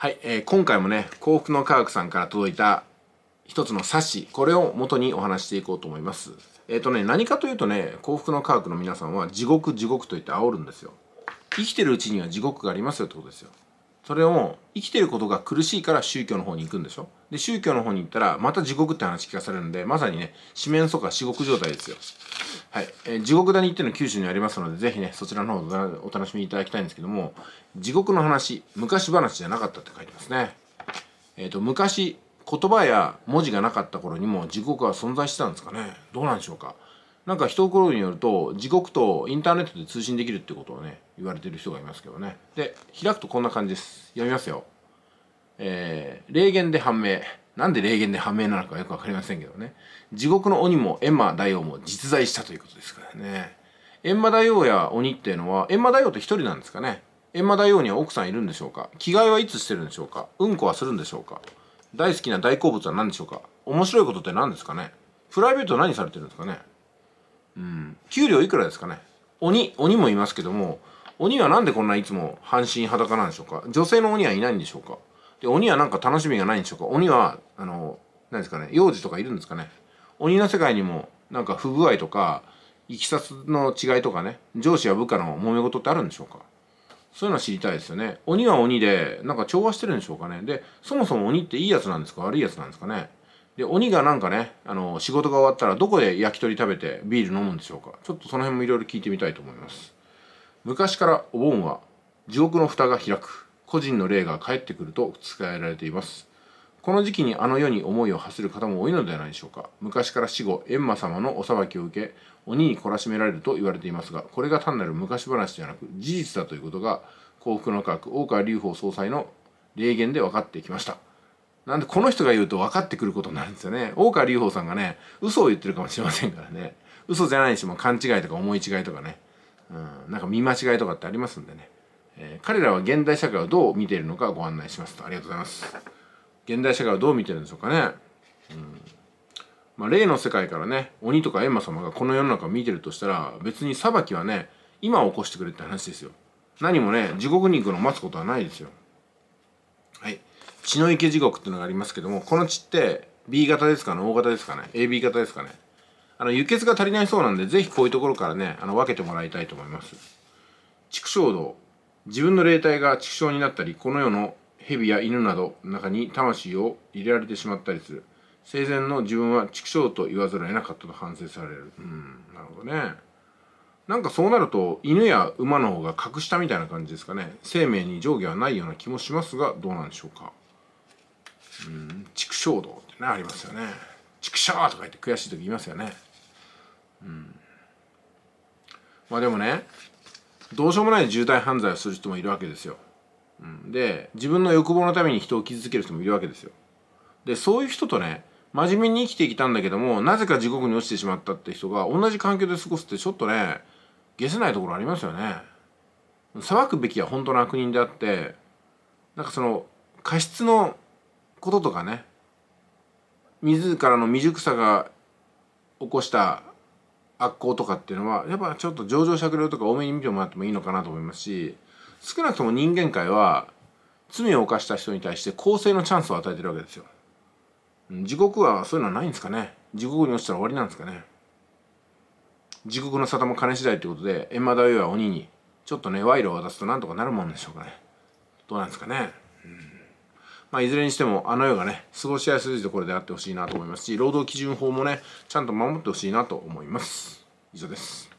はい、えー、今回もね幸福の科学さんから届いた一つの冊子これを元にお話していこうと思いますえっ、ー、とね何かというとね幸福の科学の皆さんは地獄地獄と言って煽るんですよ生きてるうちには地獄がありますよってことですよそれを生きてることが苦しいから宗教の方に行くんでしょで宗教の方に行ったらまた地獄って話聞かされるんでまさにね四面楚歌至極状態ですよはい、えー、地獄谷っていうの九州にありますので、ぜひね、そちらの方お楽しみいただきたいんですけども、地獄の話、昔話じゃなかったって書いてますね。えっ、ー、と、昔、言葉や文字がなかった頃にも地獄は存在してたんですかねどうなんでしょうかなんか一頃によると地獄とインターネットで通信できるってことをね言われてる人がいますけどねで開くとこんな感じです読みますよえー、霊言で判明なんで霊言で判明なのかよくわかりませんけどね。地獄の鬼も閻魔大王も実在したということですからね。閻魔大王や鬼っていうのは、閻魔大王って一人なんですかね。閻魔大王には奥さんいるんでしょうか着替えはいつしてるんでしょうかうんこはするんでしょうか大好きな大好物は何でしょうか面白いことって何ですかねプライベート何されてるんですかねうん。給料いくらですかね鬼、鬼もいますけども、鬼はなんでこんないつも半身裸なんでしょうか女性の鬼はいないんでしょうかで鬼はなんか楽しみがないんでしょうか鬼はあの何ですかね幼児とかいるんですかね鬼の世界にもなんか不具合とかいきさつの違いとかね上司や部下の揉め事ってあるんでしょうかそういうの知りたいですよね鬼は鬼でなんか調和してるんでしょうかねでそもそも鬼っていいやつなんですか悪いやつなんですかねで鬼がなんかねあの仕事が終わったらどこで焼き鳥食べてビール飲むんでしょうかちょっとその辺もいろいろ聞いてみたいと思います昔からお盆は地獄の蓋が開く個人の霊が返ってくると伝えられていますこの時期にあの世に思いを馳せる方も多いのではないでしょうか昔から死後閻魔様のお裁きを受け鬼に懲らしめられると言われていますがこれが単なる昔話ではなく事実だということが幸福の科学大川隆法総裁の霊言で分かってきましたなんでこの人が言うと分かってくることになるんですよね大川隆法さんがね嘘を言ってるかもしれませんからね嘘じゃないしも勘違いとか思い違いとかね、うん、なんか見間違いとかってありますんでねえー、彼らは現代社会をどう見ているのかご案内しますとありがとうございます現代社会をどう見てるんでしょうかね、うんまあ、例の世界からね鬼とか閻魔様がこの世の中を見てるとしたら別に裁きはね今起こしてくれって話ですよ何もね地獄に行くのを待つことはないですよはい血の池地獄っていうのがありますけどもこの血って B 型ですかね O 型ですかね AB 型ですかねあの輸血が足りないそうなんでぜひこういうところからねあの分けてもらいたいと思います畜生道自分の霊体が畜生になったりこの世の蛇や犬など中に魂を入れられてしまったりする生前の自分は畜生と言わざるを得なかったと反省されるうんなるほどねなんかそうなると犬や馬の方が格下みたいな感じですかね生命に上下はないような気もしますがどうなんでしょうかうん畜生道ってねありますよね畜生とか言って悔しい時言いますよねうんまあでもねどうしようもない重大犯罪をする人もいるわけですよ、うん、で自分の欲望のために人を傷つける人もいるわけですよでそういう人とね真面目に生きてきたんだけどもなぜか地獄に落ちてしまったって人が同じ環境で過ごすってちょっとね下せないところありますよね裁くべきは本当の悪人であってなんかその過失のこととかね自らの未熟さが起こした悪行とかっていうのはやっぱちょっと情状酌量とか多めに見てもらってもいいのかなと思いますし少なくとも人間界は罪を犯した人に対して更生のチャンスを与えてるわけですよ地獄はそういうのはないんですかね地獄に落ちたら終わりなんですかね地獄の沙汰も金次第ってことで閻魔大王は鬼にちょっとね賄賂を渡すとなんとかなるもんでしょうかねどうなんですかね、うんまあ、いずれにしてもあのようなね過ごしやすいところであってほしいなと思いますし労働基準法もねちゃんと守ってほしいなと思います以上です